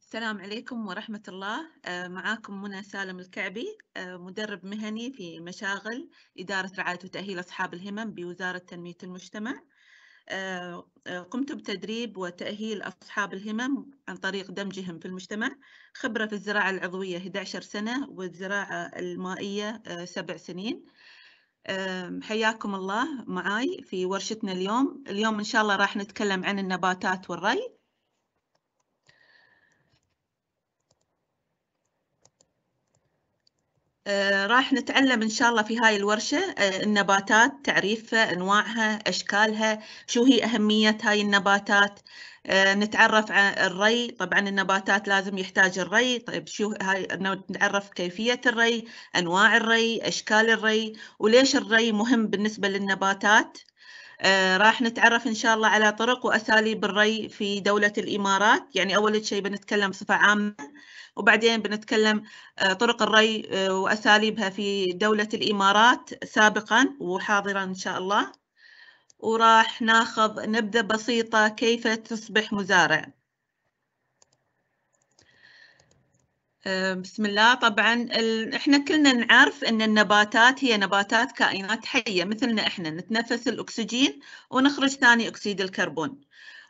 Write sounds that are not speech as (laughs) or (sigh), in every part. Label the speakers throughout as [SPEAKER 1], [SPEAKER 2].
[SPEAKER 1] السلام عليكم ورحمة الله آه، معاكم منى سالم الكعبي آه، مدرب مهني في مشاغل إدارة رعاية وتأهيل أصحاب الهمم بوزارة تنمية المجتمع آه، قمت بتدريب وتأهيل أصحاب الهمم عن طريق دمجهم في المجتمع خبرة في الزراعة العضوية 11 سنة والزراعة المائية 7 سنين حياكم الله معاي في ورشتنا اليوم اليوم إن شاء الله راح نتكلم عن النباتات والري آه، راح نتعلم إن شاء الله في هاي الورشة آه، النباتات تعريفها أنواعها أشكالها شو هي أهمية هاي النباتات آه، نتعرف عن الري طبعا النباتات لازم يحتاج الري طيب شو هاي نتعرف كيفية الري أنواع الري أشكال الري وليش الري مهم بالنسبة للنباتات آه، راح نتعرف إن شاء الله على طرق وأساليب الري في دولة الإمارات يعني أول شيء بنتكلم بصفة عامة وبعدين بنتكلم آه، طرق الري آه، وأساليبها في دولة الإمارات سابقا وحاضرا إن شاء الله وراح ناخذ نبذة بسيطة كيف تصبح مزارع آه، بسم الله طبعا احنا كلنا نعرف ان النباتات هي نباتات كائنات حيه مثلنا احنا نتنفس الاكسجين ونخرج ثاني اكسيد الكربون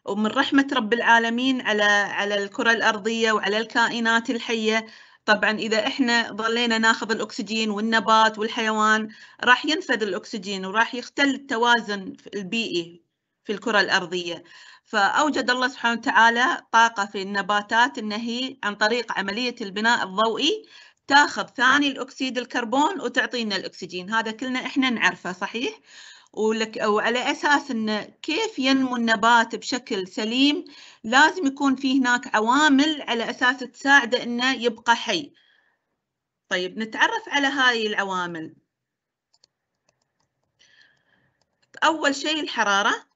[SPEAKER 1] ومن رحمه رب العالمين على على الكره الارضيه وعلى الكائنات الحيه طبعا اذا احنا ظلينا ناخذ الاكسجين والنبات والحيوان راح ينفذ الاكسجين وراح يختل التوازن البيئي في الكره الارضيه فأوجد الله سبحانه وتعالى طاقة في النباتات أن هي عن طريق عملية البناء الضوئي تاخذ ثاني الأكسيد الكربون وتعطينا الأكسجين هذا كلنا إحنا نعرفه صحيح؟ ولك وعلى اساس ان كيف ينمو النبات بشكل سليم لازم يكون في هناك عوامل على اساس تساعده انه يبقى حي طيب نتعرف على هاي العوامل اول شيء الحراره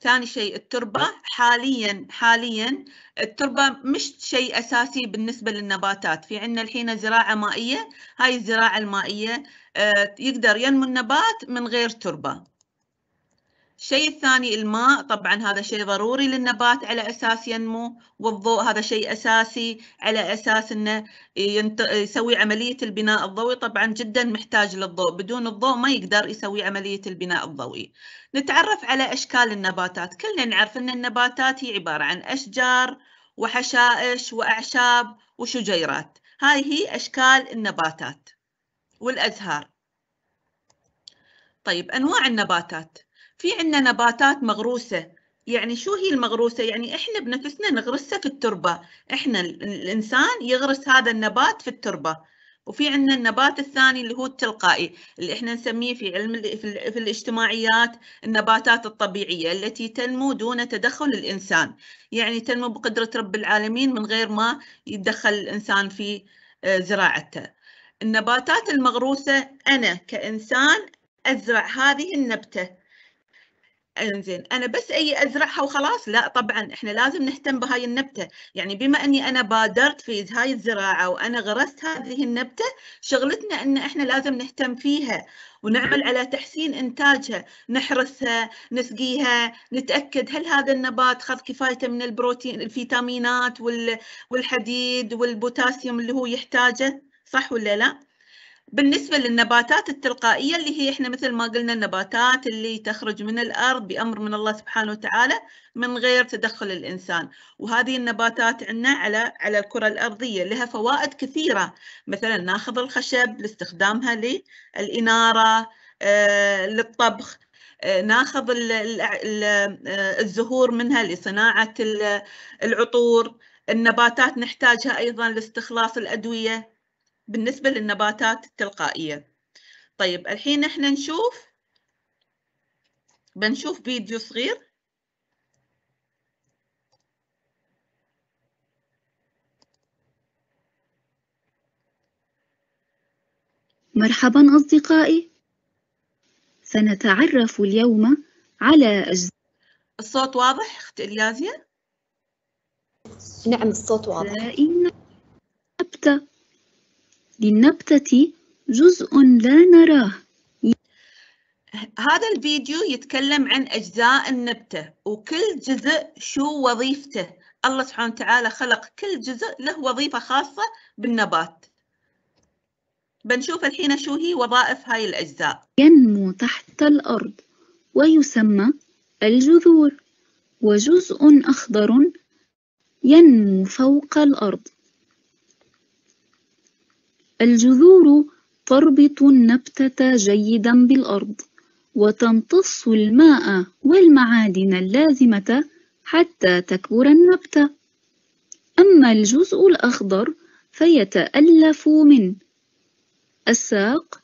[SPEAKER 1] ثاني شيء التربة حاليا حاليا التربة مش شيء أساسي بالنسبة للنباتات في عندنا الحين زراعة مائية هاي الزراعة المائية آه، يقدر ينمو النبات من غير تربة الشيء الثاني الماء طبعا هذا شيء ضروري للنبات على أساس ينمو والضوء هذا شيء أساسي على أساس أنه ينت... يسوي عملية البناء الضوئي طبعا جدا محتاج للضوء بدون الضوء ما يقدر يسوي عملية البناء الضوئي نتعرف على أشكال النباتات كلنا نعرف أن النباتات هي عبارة عن أشجار وحشائش وأعشاب وشجيرات هاي هي أشكال النباتات والأزهار طيب أنواع النباتات في عندنا نباتات مغروسه يعني شو هي المغروسه يعني احنا بنفسنا نغرسها في التربه احنا الانسان يغرس هذا النبات في التربه وفي عندنا النبات الثاني اللي هو التلقائي اللي احنا نسميه في علم في الاجتماعيات النباتات الطبيعيه التي تنمو دون تدخل الانسان يعني تنمو بقدره رب العالمين من غير ما يتدخل الانسان في آه، زراعتها النباتات المغروسه انا كانسان ازرع هذه النبته انزين انا بس اي ازرعها وخلاص لا طبعا احنا لازم نهتم بهاي النبته يعني بما اني انا بادرت في هاي الزراعه وانا غرست هذه النبته شغلتنا ان احنا لازم نهتم فيها ونعمل على تحسين انتاجها نحرسها نسقيها نتاكد هل هذا النبات خذ كفايته من البروتين الفيتامينات والحديد والبوتاسيوم اللي هو يحتاجه صح ولا لا بالنسبة للنباتات التلقائية اللي هي احنا مثل ما قلنا النباتات اللي تخرج من الأرض بأمر من الله سبحانه وتعالى من غير تدخل الإنسان وهذه النباتات عندنا على على الكرة الأرضية لها فوائد كثيرة مثلا ناخذ الخشب لاستخدامها للإنارة آه، للطبخ آه، ناخذ آه، الزهور منها لصناعة العطور النباتات نحتاجها أيضا لاستخلاص الأدوية بالنسبة للنباتات التلقائية طيب الحين احنا نشوف بنشوف
[SPEAKER 2] فيديو صغير
[SPEAKER 3] مرحبا أصدقائي سنتعرف اليوم على أجزاء
[SPEAKER 1] الصوت واضح أخت إليازيا؟ نعم الصوت واضح
[SPEAKER 3] نبتة للنبتة جزء لا نراه
[SPEAKER 1] هذا الفيديو يتكلم عن أجزاء النبتة وكل جزء شو وظيفته الله سبحانه وتعالى خلق كل جزء له وظيفة خاصة بالنبات بنشوف الحين شو هي وظائف هاي الأجزاء
[SPEAKER 3] ينمو تحت الأرض ويسمى الجذور وجزء أخضر ينمو فوق الأرض الجذور تربط النبتة جيدا بالأرض وتمتص الماء والمعادن اللازمة حتى تكبر النبتة أما الجزء الأخضر فيتألف من الساق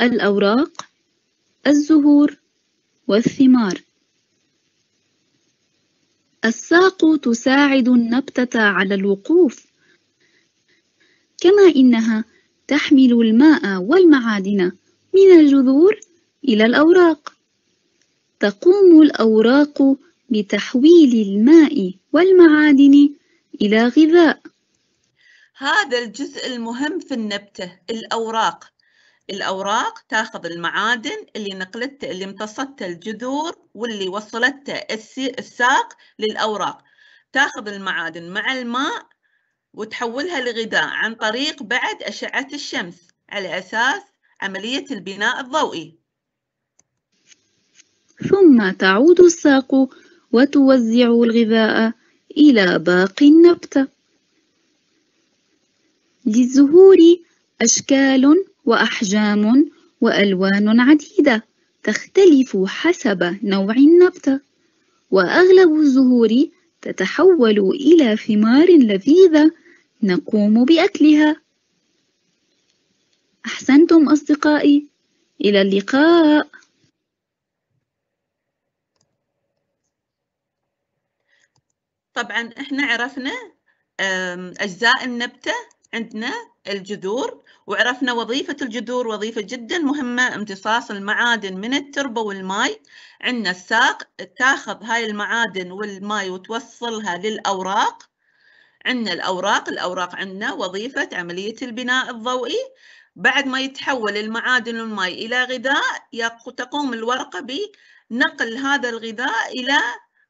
[SPEAKER 3] الأوراق الزهور والثمار الساق تساعد النبتة على الوقوف كما إنها تحمل الماء والمعادن من الجذور إلى الأوراق تقوم الأوراق بتحويل الماء والمعادن إلى غذاء
[SPEAKER 1] هذا الجزء المهم في النبتة الأوراق الأوراق تاخذ المعادن اللي نقلت اللي امتصت الجذور واللي وصلتها الساق للأوراق تاخذ المعادن مع الماء وتحولها لغذاء عن طريق بعد أشعة الشمس على أساس عملية البناء الضوئي
[SPEAKER 3] ثم تعود الساق وتوزع الغذاء إلى باقي النبتة للزهور أشكال وأحجام وألوان عديدة تختلف حسب نوع النبتة وأغلب الزهور تتحول إلى ثمار لذيذة نقوم بأكلها أحسنتم أصدقائي إلى اللقاء
[SPEAKER 1] طبعا احنا عرفنا أجزاء النبتة عندنا الجذور وعرفنا وظيفة الجذور وظيفة جدا مهمة امتصاص المعادن من التربة والماء عندنا الساق تاخذ هاي المعادن والماء وتوصلها للأوراق عندنا الأوراق الأوراق عندنا وظيفة عملية البناء الضوئي بعد ما يتحول المعادن والماء إلى غذاء تقوم الورقة بنقل هذا الغذاء إلى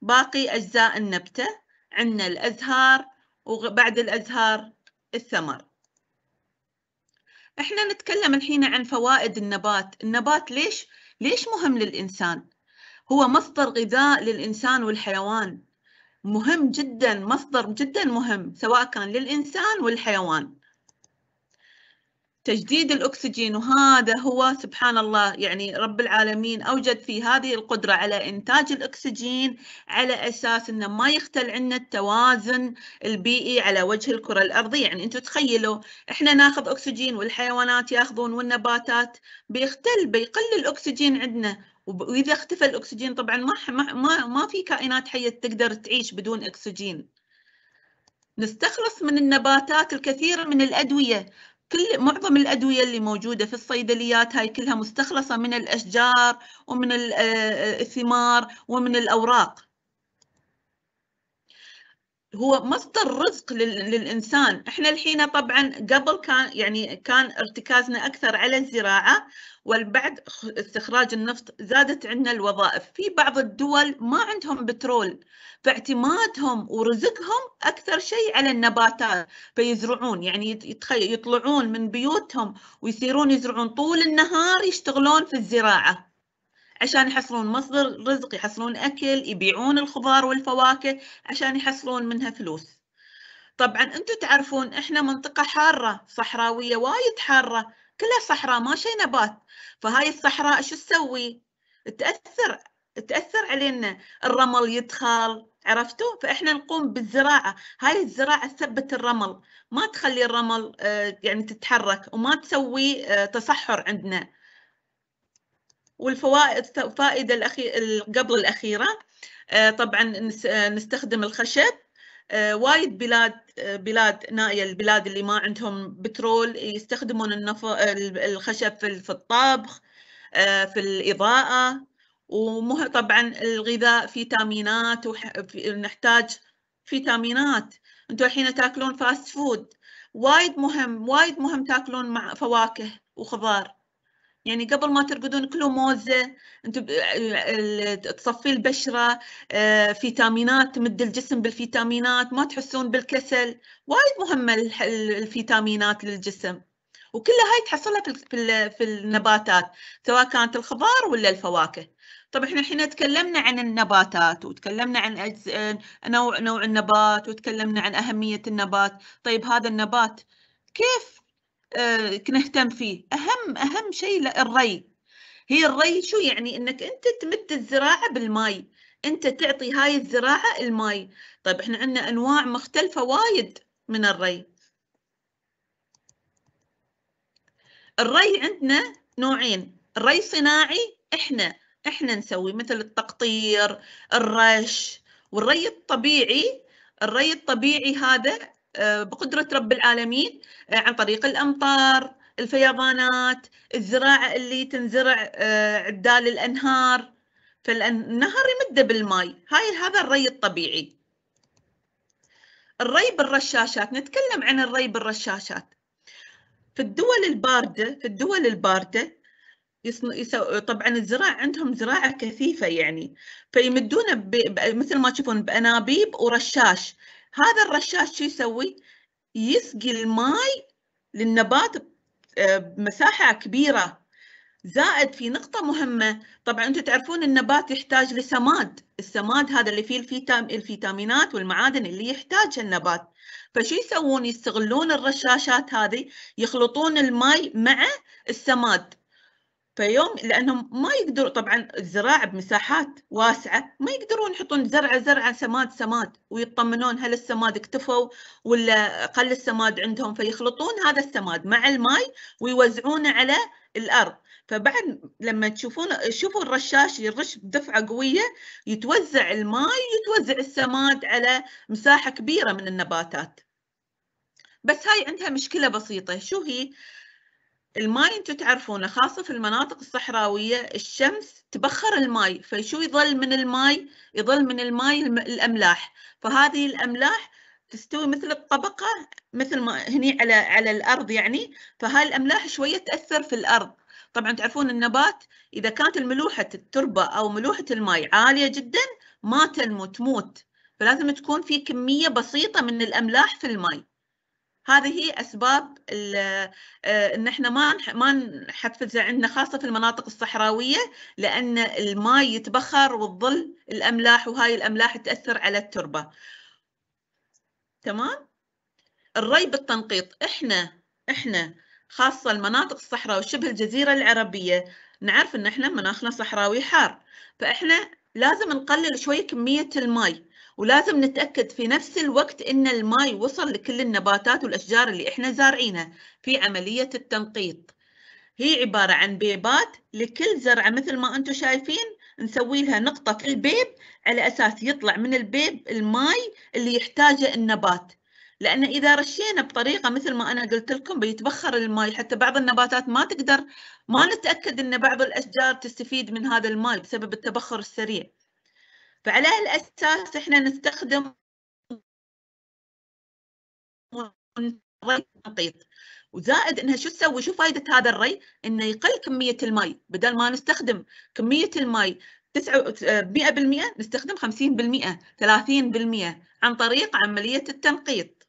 [SPEAKER 1] باقي أجزاء النبتة عندنا الأزهار وبعد الأزهار الثمر احنا نتكلم الحين عن فوائد النبات النبات ليش ليش مهم للإنسان هو مصدر غذاء للإنسان والحيوان مهم جدا مصدر جدا مهم سواء كان للإنسان والحيوان تجديد الأكسجين وهذا هو سبحان الله يعني رب العالمين أوجد في هذه القدرة على إنتاج الأكسجين على أساس أنه ما يختل عندنا التوازن البيئي على وجه الكرة الأرضية يعني أنتم تخيلوا إحنا ناخذ أكسجين والحيوانات ياخذون والنباتات بيختل بيقل الأكسجين عندنا واذا اختفى الاكسجين طبعا ما ما ما في كائنات حيه تقدر تعيش بدون اكسجين نستخلص من النباتات الكثير من الادويه كل معظم الادويه اللي موجوده في الصيدليات هاي كلها مستخلصه من الاشجار ومن الثمار ومن الاوراق هو مصدر رزق للانسان احنا الحين طبعا قبل كان يعني كان ارتكازنا اكثر على الزراعه والبعد استخراج النفط زادت عندنا الوظائف في بعض الدول ما عندهم بترول فاعتمادهم ورزقهم اكثر شيء على النباتات فيزرعون يعني يطلعون من بيوتهم ويصيرون يزرعون طول النهار يشتغلون في الزراعه عشان يحصلون مصدر رزق يحصلون أكل يبيعون الخضار والفواكه عشان يحصلون منها فلوس طبعا أنتم تعرفون إحنا منطقة حارة صحراوية وايد حارة كلها صحراء ما شي نبات فهاي الصحراء شو تسوي تأثر تأثر علينا الرمل يدخل عرفتوا فإحنا نقوم بالزراعة هاي الزراعة تثبت الرمل ما تخلي الرمل آه، يعني تتحرك وما تسوي آه، تصحر عندنا والفوائد الفائدة الأخير قبل الأخيرة آه، طبعا نستخدم الخشب آه، وايد بلاد آه، بلاد نائية البلاد اللي ما عندهم بترول يستخدمون النف... الخشب في الطبخ في الإضاءة ومه طبعا الغذاء فيتامينات ونحتاج وح... فيتامينات انتوا الحين تاكلون فاست فود وايد مهم وايد مهم تاكلون مع فواكه وخضار يعني قبل ما ترقدون كلوا موزه انتم تصفي البشره آه، فيتامينات تمد الجسم بالفيتامينات ما تحسون بالكسل وايد مهمه الفيتامينات للجسم وكلها هاي تحصلها في في النباتات سواء كانت الخضار ولا الفواكه طب احنا الحين تكلمنا عن النباتات وتكلمنا عن نوع نوع النبات وتكلمنا عن اهميه النبات طيب هذا النبات كيف آه، نهتم فيه أهم أهم شيء الري هي الري شو يعني انك انت تمد الزراعه بالماي انت تعطي هاي الزراعه الماي طيب احنا عندنا انواع مختلفه وايد من الري الري عندنا نوعين الري صناعي احنا احنا نسوي مثل التقطير الرش والري الطبيعي الري الطبيعي هذا آه، بقدرة رب العالمين آه، عن طريق الأمطار الفيضانات الزراعة اللي تنزرع آه، عدال الأنهار فالنهر يمده بالماء هاي هذا الري الطبيعي الري بالرشاشات نتكلم عن الري بالرشاشات في الدول الباردة في الدول الباردة طبعا الزراعة عندهم زراعة كثيفة يعني فيمدونه مثل ما تشوفون بأنابيب ورشاش هذا الرشاش شو يسوي؟ يسقي الماي للنبات آه، بمساحة كبيرة زائد في نقطة مهمة طبعا أنتم تعرفون النبات يحتاج لسماد السماد هذا اللي فيه الفيتام الفيتامينات والمعادن اللي يحتاجها النبات فشو يسوون يستغلون الرشاشات هذه يخلطون الماي مع السماد فيوم لانهم ما يقدروا طبعا الزراعه بمساحات واسعه ما يقدرون يحطون زرعه زرعه سماد سماد ويطمنون هل السماد اكتفوا ولا قل السماد عندهم فيخلطون هذا السماد مع الماي ويوزعونه على الارض فبعد لما تشوفون شوفوا الرشاش يرش بدفعه قويه يتوزع الماي يتوزع السماد على مساحه كبيره من النباتات بس هاي عندها مشكله بسيطه شو هي الماي انتم تعرفونه خاصه في المناطق الصحراويه الشمس تبخر الماي فشو يظل من الماي يظل من الماي الاملاح فهذه الاملاح تستوي مثل الطبقه مثل ما هني على على الارض يعني فهاي الاملاح شويه تاثر في الارض طبعا تعرفون النبات اذا كانت الملوحه التربه او ملوحه الماي عاليه جدا ما تنمو تموت فلازم تكون في كميه بسيطه من الاملاح في الماي هذه هي اسباب آه، ان احنا ما ما نحفزها عندنا خاصه في المناطق الصحراويه لان الماء يتبخر والظل الاملاح وهاي الاملاح تاثر على التربه تمام الري بالتنقيط احنا احنا خاصه المناطق الصحراء وشبه الجزيره العربيه نعرف ان احنا مناخنا صحراوي حار فاحنا لازم نقلل شوي كميه الماي ولازم نتأكد في نفس الوقت إن الماي وصل لكل النباتات والأشجار اللي إحنا زارعينها في عملية التنقيط هي عبارة عن بيبات لكل زرعة مثل ما أنتم شايفين نسوي لها نقطة في البيب على أساس يطلع من البيب الماي اللي يحتاجه النبات لأن إذا رشينا بطريقة مثل ما أنا قلت لكم بيتبخر الماي حتى بعض النباتات ما تقدر ما نتأكد أن بعض الأشجار تستفيد من هذا الماي بسبب التبخر السريع
[SPEAKER 2] فعلى هالأساس إحنا نستخدم ري نقيط وزائد انها شو تسوي شو فائده هذا الري
[SPEAKER 1] انه يقل كميه الماء بدل ما نستخدم كميه الماء 100% نستخدم 50% 30% عن طريق عمليه التنقيط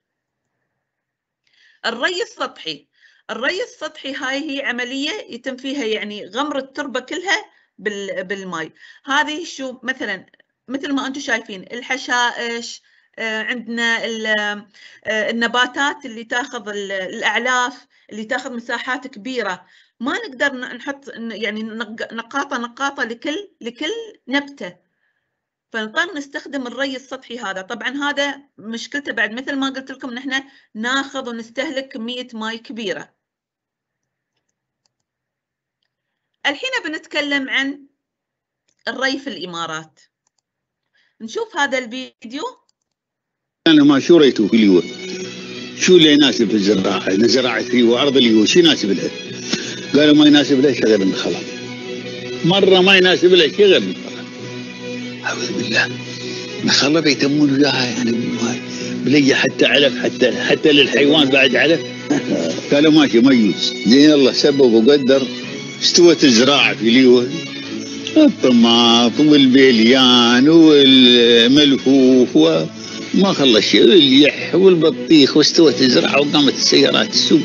[SPEAKER 1] الري السطحي الري السطحي هاي هي عمليه يتم فيها يعني غمر التربه كلها بالماء هذه شو مثلا مثل ما انتم شايفين الحشائش آه، عندنا آه، النباتات اللي تاخذ الاعلاف اللي تاخذ مساحات كبيره ما نقدر نحط يعني نقاطه نقاطه لكل لكل نبته فنضطر نستخدم الري السطحي هذا طبعا هذا مشكلته بعد مثل ما قلت لكم نحن ناخذ ونستهلك كميه ماي كبيره الحين بنتكلم عن الري في الامارات نشوف هذا الفيديو
[SPEAKER 4] أنا ما شو ريته في اليو شو اللي يناسب في الزراعة إن زراعة اليوم أرض اليو شو يناسب لها قالوا ما يناسب لها شيء غير الخلط مرة ما يناسب لها شيء غير أعوذ بالله الخلط يتمون وياها يعني بلي حتى علف حتى حتى للحيوان بعد علف (laughs) قالوا ماشي ما يجوز زين الله سبب وقدر استوت الزراعة في ليوه الطماط والبليان والملفوف وما خلص واليح والبطيخ واستوى تزرع وقامت السيارات تسوق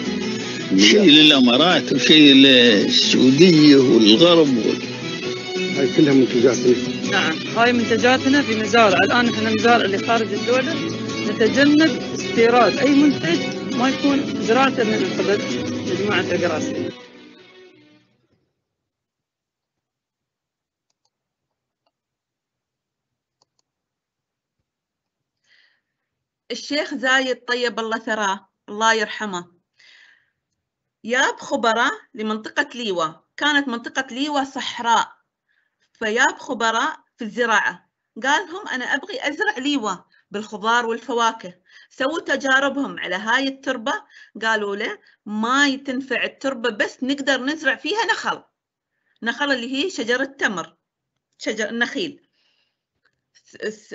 [SPEAKER 4] شيء نعم. للامارات وشيء للسعوديه والغرب وال... هاي كلها منتجاتنا نعم
[SPEAKER 1] هاي منتجاتنا في مزارع الان احنا مزارع اللي خارج الدوله نتجنب استيراد اي منتج ما يكون زراعته من القبل مجموعه القراصنه
[SPEAKER 2] الشيخ زايد
[SPEAKER 1] طيب الله ثراه الله يرحمه جاب خبراء لمنطقة ليوة كانت منطقة ليوة صحراء فياب خبراء في الزراعة قال لهم أنا أبغي أزرع ليوة بالخضار والفواكه سووا تجاربهم على هاي التربة قالوا له ما تنفع التربة بس نقدر نزرع فيها نخل نخل اللي هي شجرة تمر شجر النخيل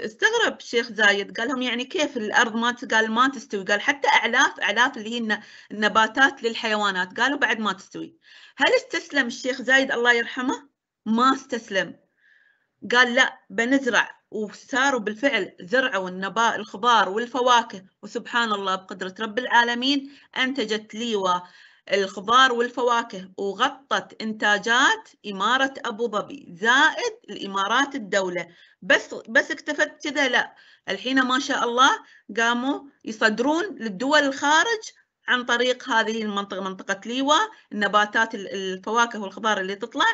[SPEAKER 1] استغرب الشيخ زايد قال لهم يعني كيف الارض ما قال ما تستوي قال حتى اعلاف اعلاف اللي هي النباتات للحيوانات قالوا بعد ما تستوي هل استسلم الشيخ زايد الله يرحمه ما استسلم قال لا بنزرع وصاروا بالفعل زرعوا النباء الخضار والفواكه وسبحان الله بقدرة رب العالمين أنتجت ليوة الخضار والفواكه وغطت إنتاجات إمارة أبو ظبي زائد الإمارات الدولة بس بس اكتفت كذا لا الحين ما شاء الله قاموا يصدرون للدول الخارج عن طريق هذه المنطقة منطقة ليوا النباتات الفواكه والخضار اللي تطلع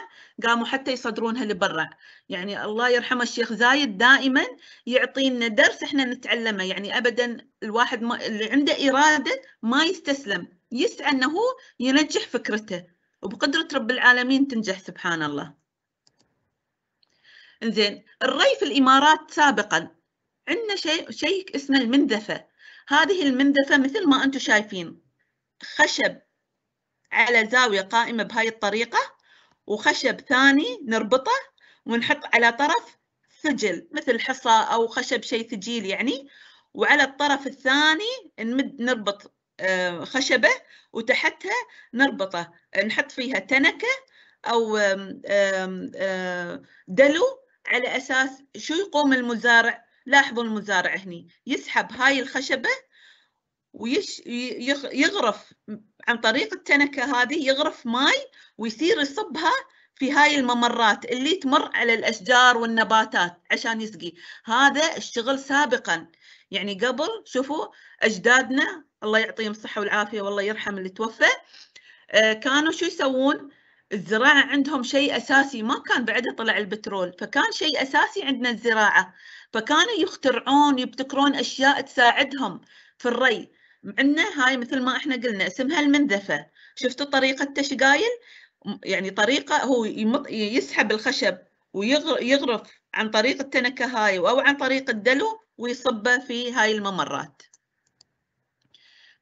[SPEAKER 1] قاموا حتى يصدرونها لبرا يعني الله يرحمه الشيخ زايد دائما يعطينا درس احنا نتعلمه يعني ابدا الواحد ما اللي عنده إرادة ما يستسلم يسعى أنه ينجح فكرته وبقدرة رب العالمين تنجح سبحان الله انزين الري في الإمارات سابقا عندنا شيء شيء اسمه المندفة هذه المندفة مثل ما أنتم شايفين خشب على زاوية قائمة بهاي الطريقة وخشب ثاني نربطه ونحط على طرف سجل مثل حصى أو خشب شيء ثجيل يعني وعلى الطرف الثاني نمد نربط آه، خشبة وتحتها نربطة نحط فيها تنكة أو آه، دلو على أساس شو يقوم المزارع لاحظوا المزارع هني يسحب هاي الخشبة ويغرف عن طريق التنكة هذه يغرف ماي ويصير يصبها في هاي الممرات اللي تمر على الأشجار والنباتات عشان يسقي هذا الشغل سابقا يعني قبل شوفوا أجدادنا الله يعطيهم الصحة والعافية والله يرحم اللي توفى آه، كانوا شو يسوون الزراعة عندهم شيء أساسي ما كان بعدها طلع البترول فكان شيء أساسي عندنا الزراعة فكانوا يخترعون يبتكرون أشياء تساعدهم في الري عندنا هاي مثل ما احنا قلنا اسمها المنذفة شفتوا طريقة تشقايل يعني طريقة هو يسحب الخشب ويغرف عن طريق التنكة هاي أو عن طريق الدلو ويصبه في هاي الممرات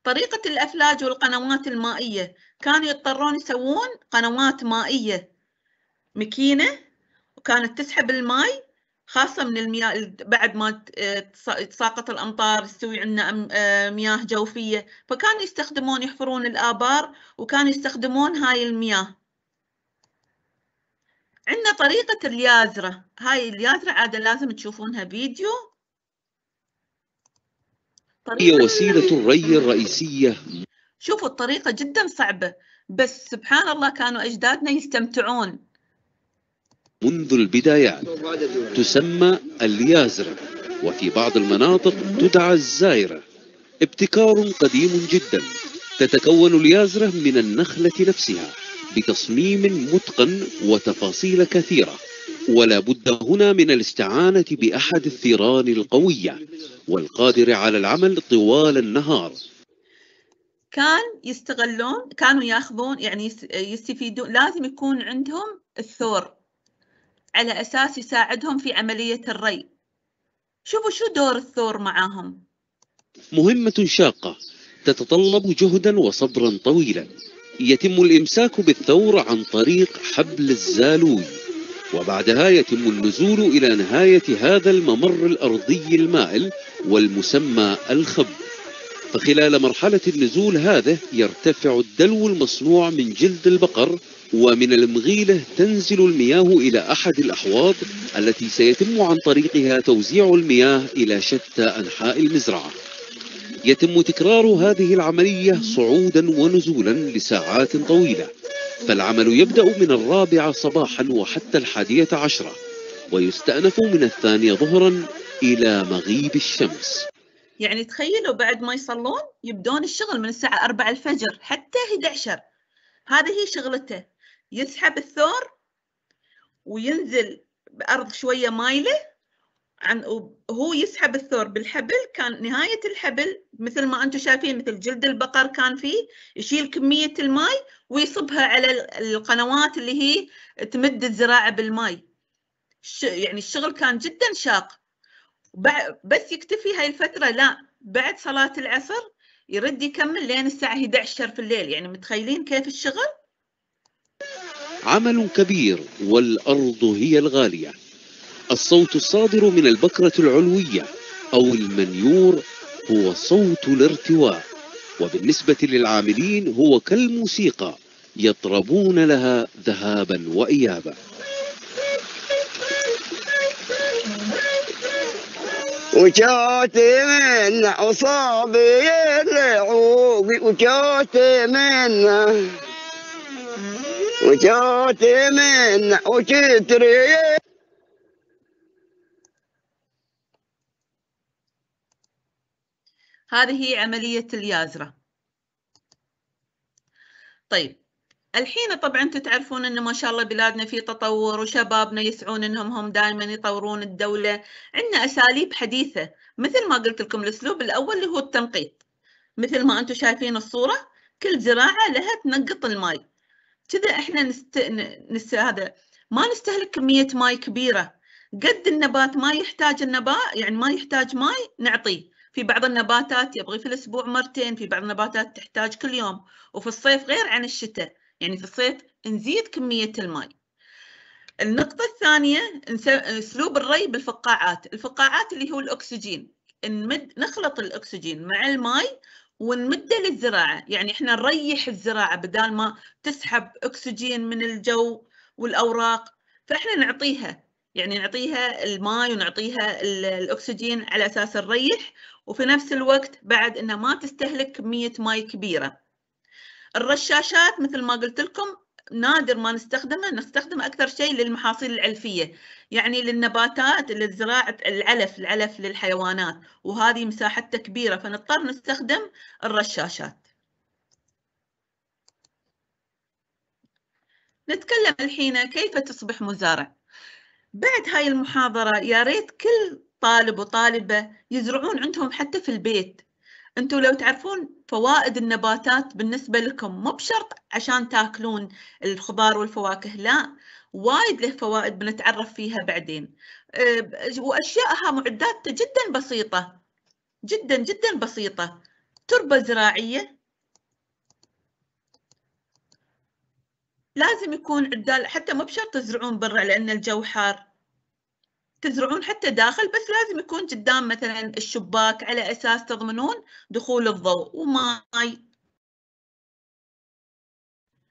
[SPEAKER 1] طريقة الأفلاج والقنوات المائية كانوا يضطرون يسوون قنوات مائية مكينة وكانت تسحب الماي خاصة من المياه بعد ما تساقط الأمطار تسوي عندنا آه، مياه جوفية فكانوا يستخدمون يحفرون الآبار وكانوا يستخدمون هاي المياه عندنا طريقة اليازرة هاي اليازرة عادة لازم تشوفونها فيديو
[SPEAKER 4] هي وسيلة الري الرئيسية
[SPEAKER 1] شوفوا الطريقة جدا صعبة بس سبحان الله كانوا أجدادنا يستمتعون
[SPEAKER 4] منذ البدايات تسمى اليازرة وفي بعض المناطق تدعى الزائرة ابتكار قديم جدا تتكون اليازرة من النخلة نفسها بتصميم متقن وتفاصيل كثيرة ولا بد هنا من الاستعانة بأحد الثيران القوية والقادر على العمل طوال النهار
[SPEAKER 1] كان يستغلون كانوا ياخذون يعني يستفيدون لازم يكون عندهم الثور على أساس يساعدهم في عملية الري شوفوا شو دور الثور معاهم
[SPEAKER 4] مهمة شاقة تتطلب جهدا وصبرا طويلا يتم الإمساك بالثور عن طريق حبل الزالوج وبعدها يتم النزول آية إلى نهاية هذا الممر الأرضي المائل والمسمى الخب فخلال مرحلة النزول هذا يرتفع الدلو المصنوع من جلد البقر ومن المغيلة تنزل المياه إلى أحد الأحواض التي سيتم عن طريقها توزيع المياه إلى شتى أنحاء المزرعة يتم تكرار هذه العملية صعودا ونزولا لساعات طويلة فالعمل يبدأ من الرابعة صباحا وحتى الحادية عشرة ويستأنف من الثانية ظهرا إلى مغيب الشمس
[SPEAKER 1] يعني تخيلوا بعد ما يصلون يبدون الشغل من الساعة 4 الفجر حتى 11 هذه هي شغلته يسحب الثور وينزل بأرض شوية مايلة عن وهو يسحب الثور بالحبل كان نهاية الحبل مثل ما أنتم شايفين مثل جلد البقر كان فيه يشيل كمية الماي ويصبها على القنوات اللي هي تمد الزراعه بالماء يعني الشغل كان جدا شاق بس يكتفي هاي الفتره لا بعد صلاه العصر يرد يكمل لين الساعه 11 في الليل يعني متخيلين كيف الشغل
[SPEAKER 4] عمل كبير والارض هي الغاليه الصوت الصادر من البكره العلويه او المنيور هو صوت الارتواء وبالنسبة للعاملين هو كالموسيقى يطربون لها ذهابا وإيابا وجات من عصابي
[SPEAKER 3] الرعوب وجات من
[SPEAKER 2] وجات من وجتري
[SPEAKER 1] هذه هي عملية اليازرة طيب الحين طبعا انتم تعرفون ان ما شاء الله بلادنا في تطور وشبابنا يسعون انهم هم دائما يطورون الدوله عندنا اساليب حديثه مثل ما قلت لكم الاسلوب الاول اللي هو التنقيط مثل ما انتم شايفين الصوره كل زراعه لها تنقط الماي كذا احنا نست... نست... هذا ما نستهلك كميه ماي كبيره قد النبات ما يحتاج النبات يعني ما يحتاج ماي نعطيه في بعض النباتات يبغي في الأسبوع مرتين في بعض النباتات تحتاج كل يوم وفي الصيف غير عن الشتاء يعني في الصيف نزيد كمية الماء النقطة الثانية أسلوب الري بالفقاعات الفقاعات اللي هو الأكسجين نمد نخلط الأكسجين مع الماء ونمده للزراعة يعني احنا نريح الزراعة بدال ما تسحب أكسجين من الجو والأوراق فاحنا نعطيها يعني نعطيها الماء ونعطيها الأكسجين على أساس نريح وفي نفس الوقت بعد انها ما تستهلك كميه ماي كبيره الرشاشات مثل ما قلت لكم نادر ما نستخدمه نستخدم اكثر شيء للمحاصيل العلفيه يعني للنباتات لزراعه العلف العلف للحيوانات وهذه مساحتها كبيره فنضطر نستخدم الرشاشات نتكلم الحين كيف تصبح مزارع بعد هاي المحاضره يا ريت كل طالب وطالبة يزرعون عندهم حتى في البيت انتم لو تعرفون فوائد النباتات بالنسبة لكم مو بشرط عشان تاكلون الخضار والفواكه لا وايد له فوائد بنتعرف فيها بعدين اه، وأشياءها معدات جدا بسيطة جدا جدا بسيطة تربة زراعية لازم يكون عدال حتى مو بشرط تزرعون برا لأن الجو حار تزرعون حتى داخل بس لازم يكون قدام مثلا الشباك على اساس تضمنون دخول الضوء
[SPEAKER 2] وماي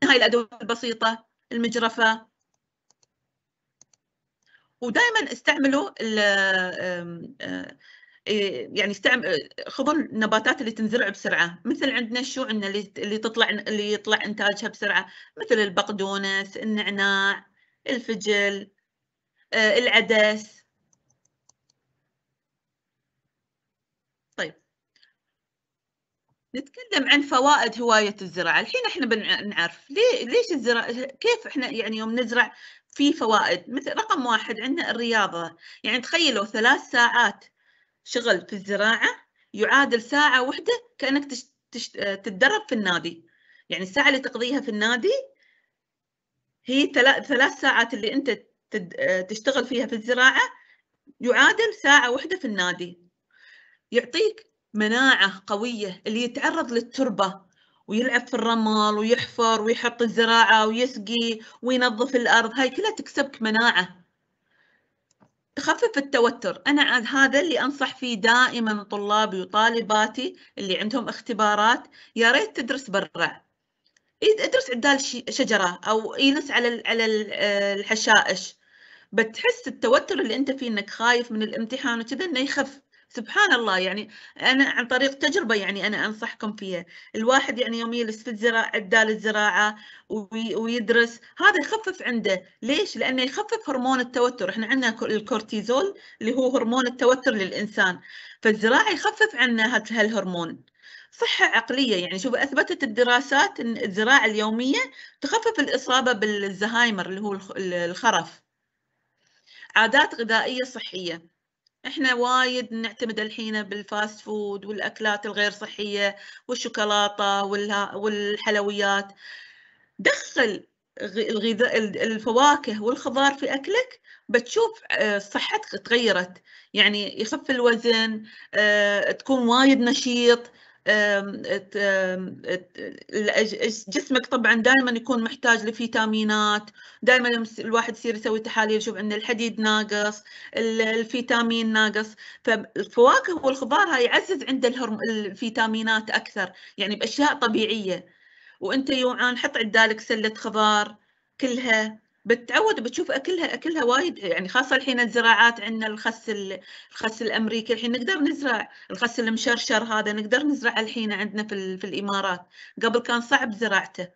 [SPEAKER 2] هاي الادوات البسيطه المجرفه ودائما استعملوا
[SPEAKER 1] إيه، يعني استعمل خذوا النباتات اللي تنزرع بسرعه مثل عندنا شو عندنا اللي تطلع اللي يطلع انتاجها بسرعه مثل البقدونس النعناع الفجل آه، العدس طيب نتكلم عن فوائد هواية الزراعة الحين احنا بنعرف ليه ليش الزراعة كيف احنا يعني يوم نزرع في فوائد مثل رقم واحد عندنا الرياضة يعني تخيلوا ثلاث ساعات شغل في الزراعة يعادل ساعة واحدة كأنك تش تش تتدرب في النادي يعني الساعة اللي تقضيها في النادي هي ثلاث ساعات اللي أنت آه، تشتغل فيها في الزراعة يعادل ساعة واحدة في النادي يعطيك مناعة قوية اللي يتعرض للتربة ويلعب في الرمل ويحفر ويحط الزراعة ويسقي وينظف الأرض هاي كلها تكسبك مناعة تخفف التوتر أنا عاد هذا اللي أنصح فيه دائما طلابي وطالباتي اللي عندهم اختبارات يا ريت تدرس برا إيه، ادرس عدال شجرة أو ينس على آه، الحشائش بتحس التوتر اللي انت فيه انك خايف من الامتحان وكذا انه يخف سبحان الله يعني انا عن طريق تجربه يعني انا انصحكم فيها الواحد يعني يوم يجلس في الزراعه عدال الزراعه ويدرس هذا يخفف عنده ليش لانه يخفف هرمون التوتر احنا عندنا الكورتيزول اللي هو هرمون التوتر للانسان فالزراعه يخفف عنا هالهرمون صحة عقلية يعني شوف أثبتت الدراسات أن الزراعة اليومية تخفف الإصابة بالزهايمر اللي هو الخرف عادات غذائية صحية احنا وايد نعتمد الحين بالفاست فود والاكلات الغير صحيه والشوكولاته والحلويات دخل الغذاء الفواكه والخضار في اكلك بتشوف آه، صحتك تغيرت يعني يخف الوزن آه، تكون وايد نشيط جسمك طبعا دائما يكون محتاج لفيتامينات دائما الواحد يصير يسوي تحاليل يشوف ان الحديد ناقص الفيتامين ناقص فالفواكه والخضار هاي يعزز عند الفيتامينات اكثر يعني باشياء طبيعيه وانت يوعان حط عندك سله خضار كلها بتعود بتشوف اكلها اكلها وايد يعني خاصه الحين الزراعات عندنا الخس الخس الامريكي الحين نقدر نزرع الخس المشرشر هذا نقدر نزرعه الحين عندنا في, في الامارات قبل كان صعب زراعته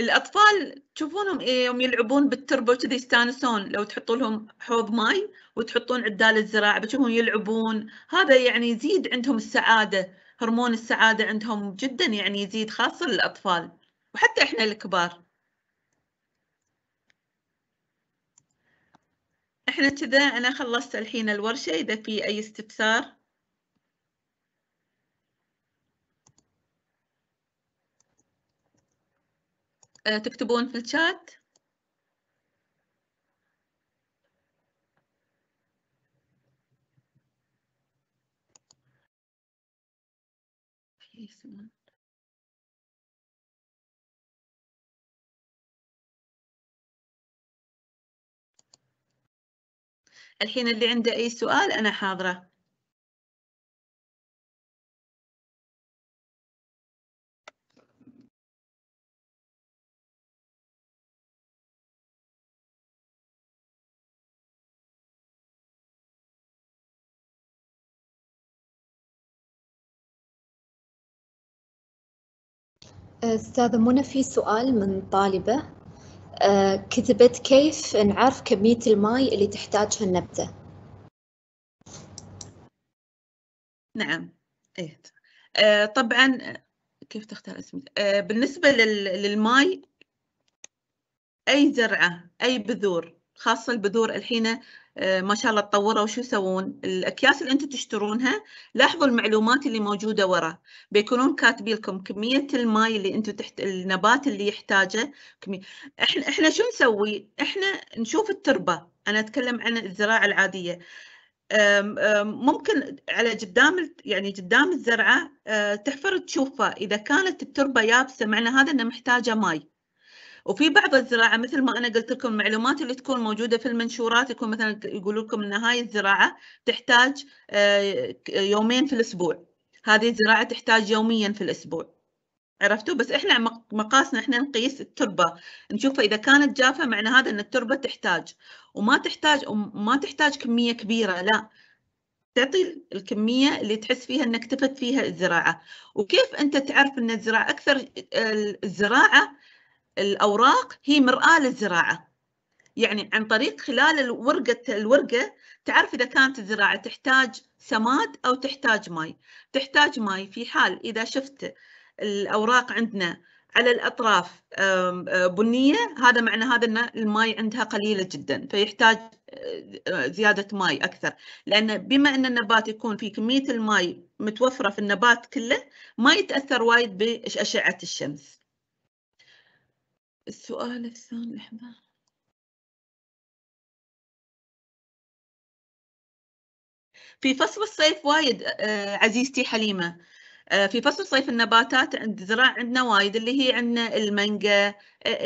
[SPEAKER 1] الاطفال تشوفونهم إيه، يوم يلعبون بالتربه كذي يستانسون لو تحطوا لهم حوض ماي وتحطون عدال الزراعه بتشوفهم يلعبون هذا يعني يزيد عندهم السعاده هرمون السعاده عندهم جدا يعني يزيد خاصه للاطفال وحتى احنا الكبار احنا كذا انا خلصت الحين الورشة اذا في اي استفسار
[SPEAKER 2] أه، تكتبون في الشات
[SPEAKER 5] يسمون الحين اللي عنده أي سؤال أنا حاضرة أستاذة منى في سؤال من
[SPEAKER 3] طالبة آه، كتبت كيف نعرف كمية الماء اللي تحتاجها
[SPEAKER 1] النبتة نعم إيه. آه، طبعا كيف تختار اسم آه، بالنسبة للماء أي زرعة أي بذور خاصه البذور الحين آه، ما شاء الله تطوروا وشو يسوون الاكياس اللي انتم تشترونها لاحظوا المعلومات اللي موجوده ورا بيكونون كاتبين لكم كميه الماي اللي انتم تحت النبات اللي يحتاجه كمية. احنا احنا شو نسوي احنا نشوف التربه انا اتكلم عن الزراعه العاديه أم أم ممكن على قدام يعني قدام الزرعه آه، تحفر تشوفها اذا كانت التربه يابسه معنى هذا انه محتاجه ماي وفي بعض الزراعه مثل ما انا قلت لكم المعلومات اللي تكون موجوده في المنشورات يكون مثلا يقول لكم ان هاي الزراعه تحتاج آه، يومين في الاسبوع هذه الزراعه تحتاج يوميا في الاسبوع عرفتوا بس احنا مقاسنا احنا نقيس التربه نشوفها اذا كانت جافه معنى هذا ان التربه تحتاج وما تحتاج وما تحتاج كميه كبيره لا تعطي الكمية اللي تحس فيها أنك تفت فيها الزراعة وكيف أنت تعرف أن الزراعة أكثر آه، الزراعة الأوراق هي مرآة للزراعة يعني عن طريق خلال الورقة الورقة تعرف إذا كانت الزراعة تحتاج سماد أو تحتاج ماي تحتاج ماي في حال إذا شفت الأوراق عندنا على الأطراف آه، بنية هذا معنى هذا أن الماي عندها قليلة جدا فيحتاج آه، زيادة ماي أكثر لأن بما أن النبات يكون في كمية الماي متوفرة في النبات
[SPEAKER 2] كله ما يتأثر وايد بأشعة الشمس السؤال الثاني لحظة في فصل الصيف وايد آه، عزيزتي حليمة
[SPEAKER 1] آه، في فصل الصيف النباتات عند زراعة عندنا وايد اللي هي عندنا المانجا آه،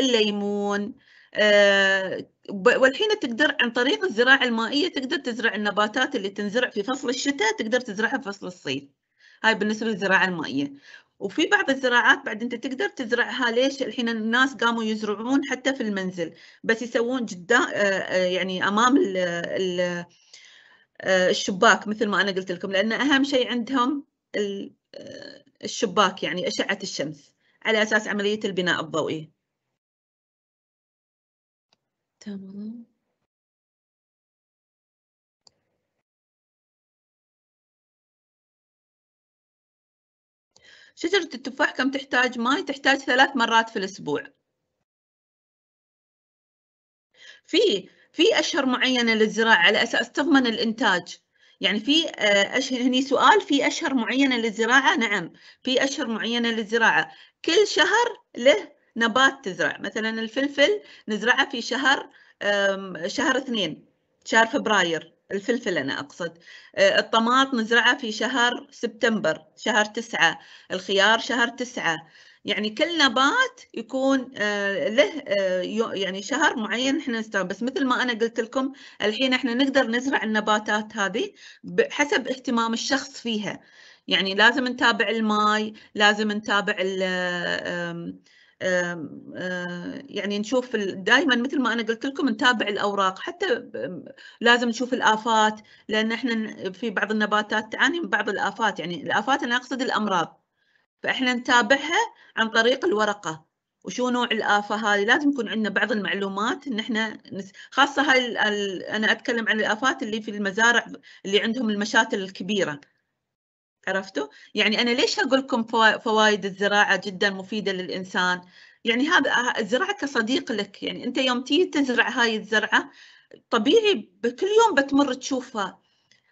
[SPEAKER 1] الليمون والحين تقدر عن طريق الزراعة المائية تقدر تزرع النباتات اللي تنزرع في فصل الشتاء تقدر تزرعها في فصل الصيف هاي بالنسبة للزراعة المائية وفي بعض الزراعات بعد انت تقدر تزرعها ليش الحين الناس قاموا يزرعون حتى في المنزل بس يسوون جدا آه، آه، يعني امام ال آه، الشباك مثل ما انا قلت لكم لان اهم شيء عندهم
[SPEAKER 2] الشباك يعني اشعه الشمس على اساس عمليه البناء الضوئي تمام شجرة التفاح كم تحتاج ماي؟ تحتاج ثلاث مرات في الأسبوع في في أشهر معينة للزراعة على
[SPEAKER 1] أساس تضمن الإنتاج يعني في آه، أشهر هني سؤال في أشهر معينة للزراعة نعم في أشهر معينة للزراعة كل شهر له نبات تزرع مثلا الفلفل نزرعه في شهر شهر اثنين شهر فبراير الفلفل أنا أقصد آه، الطماط نزرعه في شهر سبتمبر شهر تسعة الخيار شهر تسعة يعني كل نبات يكون آه، له آه، يعني شهر معين احنا نستخدم بس مثل ما انا قلت لكم الحين احنا نقدر نزرع النباتات هذه حسب اهتمام الشخص فيها يعني لازم نتابع الماي لازم نتابع يعني نشوف دائما مثل ما انا قلت لكم نتابع الاوراق حتى لازم نشوف الافات لان احنا في بعض النباتات تعاني من بعض الافات يعني الافات انا اقصد الامراض فاحنا نتابعها عن طريق الورقه وشو نوع الافه هذه لازم يكون عندنا بعض المعلومات ان احنا خاصه هاي انا اتكلم عن الافات اللي في المزارع اللي عندهم المشاتل الكبيره عرفتوا؟ يعني أنا ليش أقول لكم فوائد الزراعة جدا مفيدة للإنسان؟ يعني هذا الزراعة كصديق لك يعني أنت يوم تيجي تزرع هاي الزرعة طبيعي كل يوم بتمر تشوفها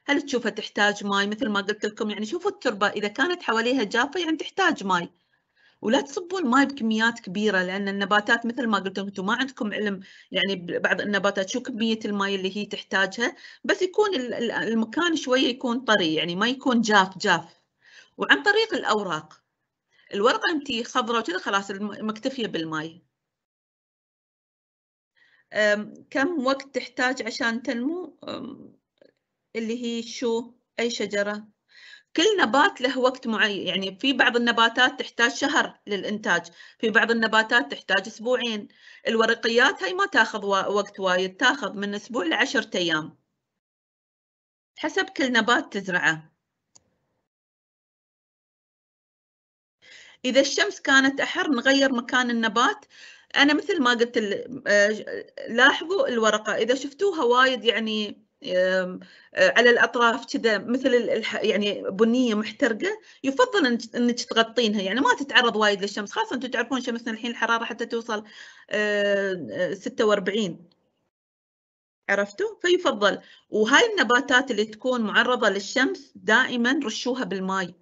[SPEAKER 1] هل تشوفها تحتاج ماي مثل ما قلت لكم يعني شوفوا التربة إذا كانت حواليها جافة يعني تحتاج ماي ولا تصبوا الماء بكميات كبيره لان النباتات مثل ما قلت انتم ما عندكم علم يعني بعض النباتات شو كميه الماء اللي هي تحتاجها بس يكون المكان شويه يكون طري يعني ما يكون جاف جاف وعن طريق الاوراق الورقه انت خضراء وكذا خلاص مكتفيه بالماء كم وقت تحتاج عشان تنمو اللي هي شو اي شجره كل نبات له وقت معين يعني في بعض النباتات تحتاج شهر للإنتاج في بعض النباتات تحتاج أسبوعين الورقيات هاي ما تاخذ وقت وايد تاخذ من أسبوع لعشرة أيام
[SPEAKER 2] حسب كل نبات تزرعه إذا الشمس كانت أحر نغير مكان النبات أنا
[SPEAKER 1] مثل ما قلت آه، لاحظوا الورقة إذا شفتوها وايد يعني آه، على الاطراف كذا مثل يعني بنيه محترقه يفضل انك تغطينها يعني ما تتعرض وايد للشمس خاصه انتم تعرفون شمسنا الحين الحراره حتى توصل 46 آه، عرفتوا فيفضل وهاي النباتات اللي تكون معرضه للشمس دائما رشوها بالماي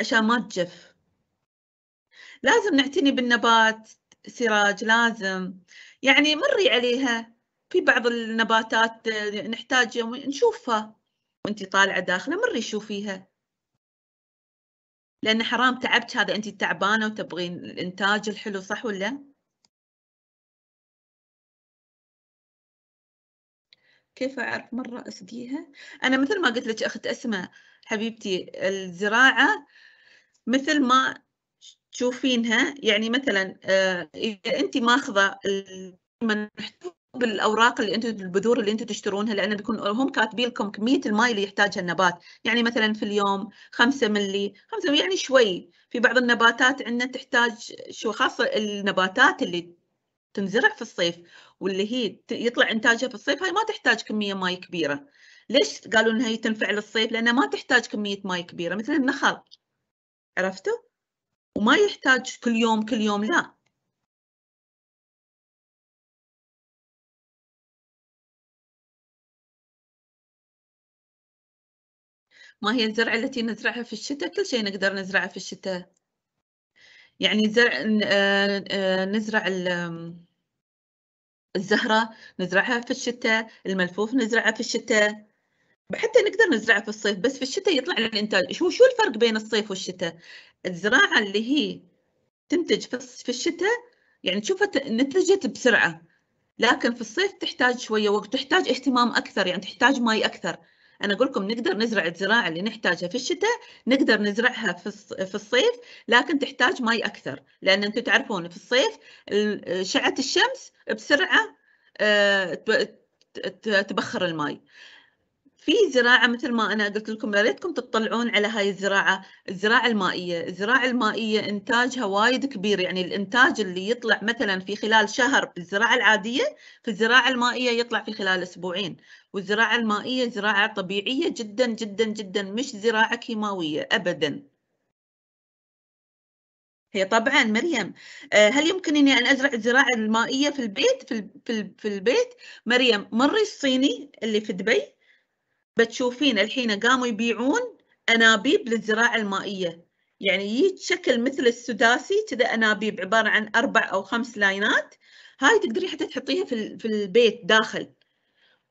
[SPEAKER 1] عشان ما تجف لازم نعتني بالنبات سراج لازم يعني مري عليها في بعض النباتات نحتاج نشوفها وانت طالعه داخله مري شوفيها
[SPEAKER 2] لان حرام تعبت هذا انت تعبانه وتبغين الانتاج الحلو صح ولا كيف اعرف مره اسقيها انا مثل ما قلت لك اخت اسماء حبيبتي الزراعه
[SPEAKER 1] مثل ما تشوفينها يعني مثلا آه، اذا انت ماخذه بالاوراق اللي انتم البذور اللي انتم تشترونها لان بيكون هم كاتبين لكم كميه الماء اللي يحتاجها النبات يعني مثلا في اليوم 5 ملي 5 يعني شوي في بعض النباتات عندنا تحتاج شو خاصه النباتات اللي تنزرع في الصيف واللي هي يطلع انتاجها في الصيف هاي ما تحتاج كميه ماي كبيره ليش قالوا انها هي تنفع للصيف لانها ما تحتاج كميه ماي كبيره مثل النخل عرفتوا وما يحتاج كل يوم كل يوم لا
[SPEAKER 2] ما هي الزرعة التي نزرعها في الشتاء كل شيء نقدر نزرعه في الشتاء يعني زرع آه، آه، نزرع
[SPEAKER 1] الزهرة نزرعها في الشتاء الملفوف نزرعه في الشتاء حتى نقدر نزرعه في الصيف بس في الشتاء يطلع الانتاج شو شو الفرق بين الصيف والشتاء الزراعة اللي هي تنتج في الشتاء يعني تشوفها نتجت بسرعة لكن في الصيف تحتاج شوية وقت تحتاج اهتمام أكثر يعني تحتاج ماي أكثر انا اقول لكم نقدر نزرع الزراعه اللي نحتاجها في الشتاء نقدر نزرعها في الصيف لكن تحتاج مي اكثر لان انتم تعرفون في الصيف شعه الشمس بسرعه آه، تبخر المي في زراعه مثل ما انا قلت لكم يا ريتكم تطلعون على هاي الزراعه الزراعه المائيه الزراعه المائيه انتاجها وايد كبير يعني الانتاج اللي يطلع مثلا في خلال شهر بالزراعه العاديه في الزراعه المائيه يطلع في خلال اسبوعين والزراعه المائيه زراعه طبيعيه جدا جدا جدا مش زراعه كيماويه ابدا هي طبعا مريم آه، هل يمكنني ان ازرع الزراعه المائيه في البيت في في البيت مريم مري الصيني اللي في دبي بتشوفين الحين قاموا يبيعون انابيب للزراعه المائيه يعني يتشكل شكل مثل السداسي كذا انابيب عباره عن اربع او خمس لاينات هاي تقدرين حتى تحطيها في في البيت داخل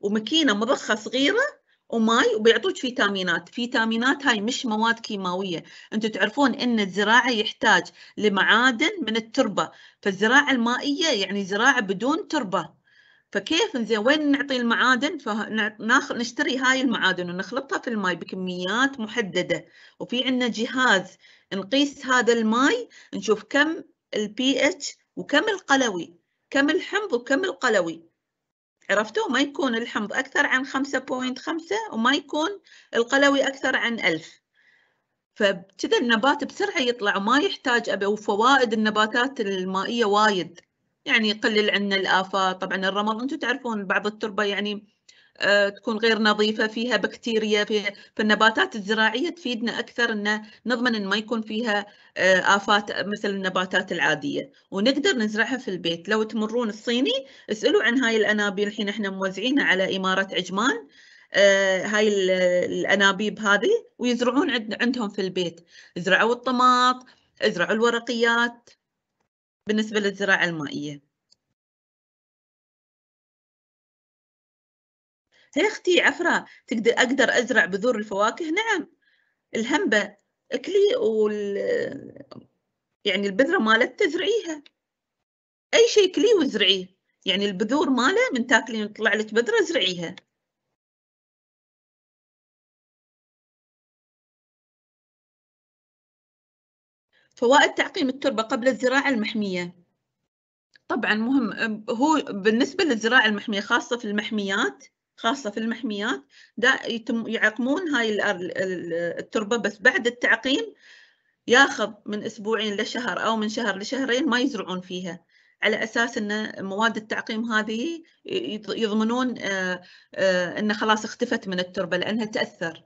[SPEAKER 1] وماكينه مضخه صغيره وماي وبيعطوك فيتامينات فيتامينات هاي مش مواد كيماويه انتم تعرفون ان الزراعه يحتاج لمعادن من التربه فالزراعه المائيه يعني زراعه بدون تربه فكيف زين وين نعطي المعادن فناخذ نشتري هاي المعادن ونخلطها في الماي بكميات محدده وفي عندنا جهاز نقيس هذا الماي نشوف كم البي اتش وكم القلوي كم الحمض وكم القلوي عرفتوا ما يكون الحمض اكثر عن 5.5 وما يكون القلوي اكثر عن 1000 فكذا النبات بسرعه يطلع وما يحتاج ابي وفوائد النباتات المائيه وايد يعني يقلل عنا الآفات طبعا الرمل أنتم تعرفون بعض التربة يعني آه، تكون غير نظيفة فيها بكتيريا فيها فالنباتات الزراعية تفيدنا أكثر أن نضمن أن ما يكون فيها آه، آفات مثل النباتات العادية ونقدر نزرعها في البيت لو تمرون الصيني اسألوا عن هاي الأنابيب الحين احنا موزعينها على إمارة عجمان آه، هاي الأنابيب هذه ويزرعون عندهم في البيت
[SPEAKER 2] زرعوا الطماط زرعوا الورقيات بالنسبة للزراعة المائية هي أختي عفرة تقدر أقدر أزرع بذور الفواكه نعم الهمبة أكلي
[SPEAKER 1] وال يعني البذرة مالت تزرعيها أي شيء كلي وزرعيه يعني البذور ماله من تاكلين تطلع لك بذرة زرعيها فوائد تعقيم التربة قبل الزراعة المحمية طبعا مهم هو بالنسبة للزراعة المحمية خاصة في المحميات خاصة في المحميات دا يتم يعقمون هاي التربة بس بعد التعقيم ياخذ من أسبوعين لشهر أو من شهر لشهرين ما يزرعون فيها على أساس أن مواد التعقيم هذه يضمنون آه، آه، أن خلاص اختفت من التربة لأنها تأثر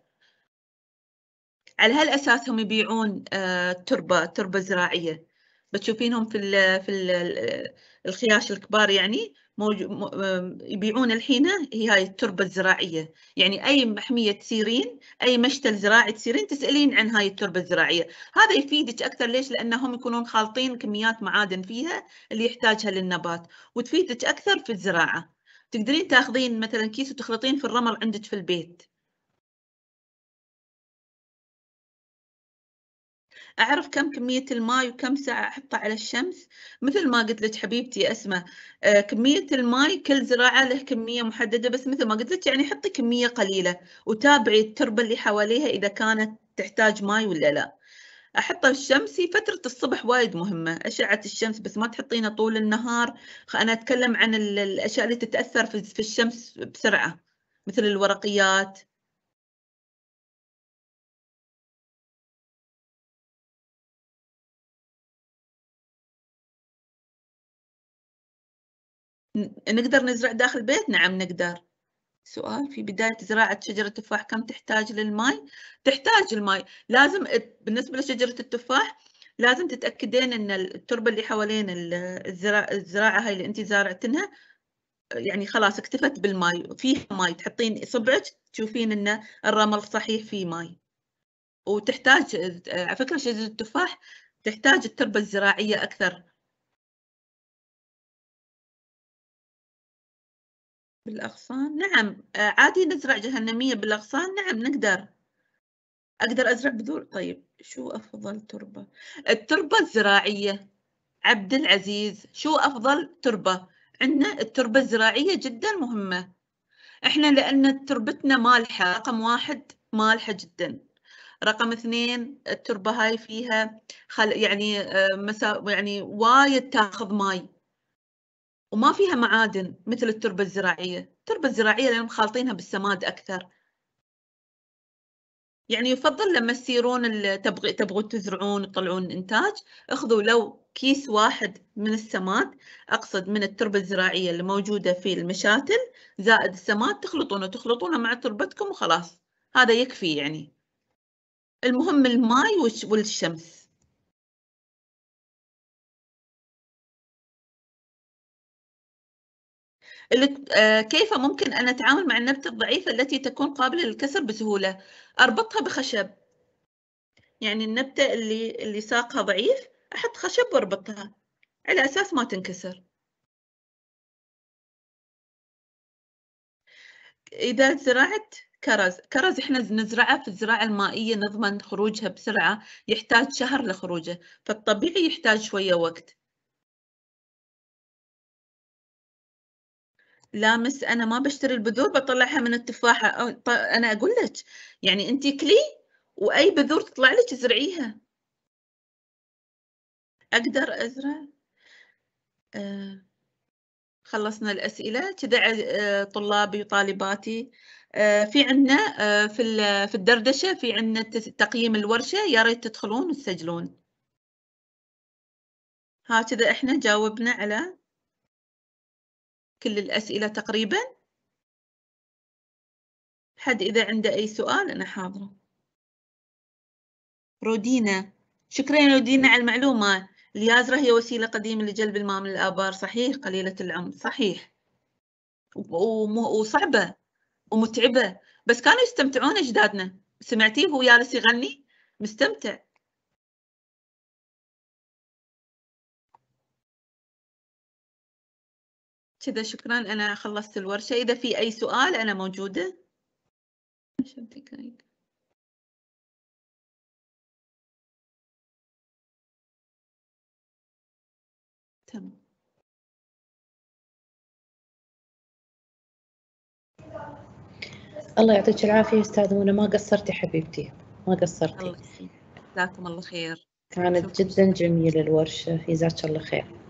[SPEAKER 1] على هالاساس هم يبيعون آه، تربه تربه زراعيه بتشوفينهم في الـ في الـ الخياش الكبار يعني آه، يبيعون الحين هي هاي التربه الزراعيه يعني اي محميه تسيرين اي مشتل زراعي تسيرين تسالين عن هاي التربه الزراعيه هذا يفيدك اكثر ليش لانهم يكونون خالطين كميات معادن فيها اللي يحتاجها للنبات
[SPEAKER 2] وتفيدك اكثر في الزراعه تقدرين تاخذين مثلا كيس وتخلطين في الرمل عندك في البيت أعرف كم كمية الماء وكم ساعة أحطه على الشمس مثل ما قلت لك حبيبتي
[SPEAKER 1] اسماء آه، كمية الماء كل زراعة له كمية محددة بس مثل ما قلت لك يعني حطي كمية قليلة وتابعي التربة اللي حواليها إذا كانت تحتاج ماي ولا لا احطه الشمسي فتره الصبح وايد مهمه اشعه الشمس بس ما تحطينها طول النهار
[SPEAKER 2] انا اتكلم عن الاشياء اللي تتاثر في الشمس بسرعه مثل الورقيات
[SPEAKER 1] نقدر نزرع داخل البيت؟ نعم نقدر سؤال في بداية زراعة شجرة التفاح كم تحتاج للماء؟ تحتاج الماء لازم بالنسبة لشجرة التفاح لازم تتأكدين أن التربة اللي حوالين الزراعة, الزراعة هاي اللي أنت زارعتنها يعني خلاص اكتفت بالماء فيها ماء تحطين صبعك تشوفين أن الرمل صحيح فيه ماء وتحتاج آه، على فكرة
[SPEAKER 2] شجرة التفاح تحتاج التربة الزراعية أكثر بالأغصان نعم آه، عادي نزرع جهنمية بالأغصان نعم نقدر أقدر أزرع بذور طيب شو
[SPEAKER 1] أفضل تربة التربة الزراعية عبد العزيز شو أفضل تربة عندنا التربة الزراعية جدا مهمة إحنا لأن تربتنا مالحة رقم واحد مالحة جدا رقم اثنين التربة هاي فيها خل... يعني آه، مسا... يعني وايد تاخذ ماي وما فيها معادن مثل التربة الزراعية التربة الزراعية لأن مخالطينها بالسماد أكثر يعني يفضل لما تسيرون تبغي تبغون تزرعون تطلعون إنتاج اخذوا لو كيس واحد من السماد أقصد من التربة الزراعية اللي موجودة في المشاتل زائد السماد تخلطونه تخلطونه مع تربتكم وخلاص هذا يكفي يعني المهم الماي
[SPEAKER 5] والشمس
[SPEAKER 1] آه، كيف ممكن أن أتعامل مع النبتة الضعيفة التي تكون قابلة للكسر بسهولة أربطها بخشب يعني النبتة
[SPEAKER 2] اللي اللي ساقها ضعيف أحط خشب وأربطها على أساس ما تنكسر إذا زرعت كرز كرز إحنا نزرعه في الزراعة المائية نضمن خروجها بسرعة يحتاج شهر لخروجه فالطبيعي يحتاج شوية وقت لا مس انا ما بشتري البذور بطلعها من التفاحه أو انا اقول لك يعني انت كلي واي بذور تطلع لك ازرعيها اقدر ازرع آه. خلصنا الاسئله كذا آه طلابي وطالباتي آه
[SPEAKER 1] في عندنا آه، في في الدردشه في عندنا تقييم الورشه يا ريت تدخلون
[SPEAKER 2] وتسجلون ها كذا احنا جاوبنا على كل الأسئلة تقريبا حد إذا عنده أي سؤال أنا حاضرة رودينا
[SPEAKER 1] شكرا رودينا على المعلومة اليازرة هي وسيلة قديمة لجلب الماء من الآبار صحيح قليلة العمر صحيح وصعبة ومتعبة
[SPEAKER 2] بس كانوا يستمتعون أجدادنا سمعتيه هو جالس يغني مستمتع كذا شكرا أنا خلصت الورشة إذا في أي سؤال أنا موجودة دقائق تمام الله يعطيك العافية أستاذ منى ما قصرتي حبيبتي ما قصرتي الله جزاكم الله خير كانت جدا جميلة الورشة جزاك الله خير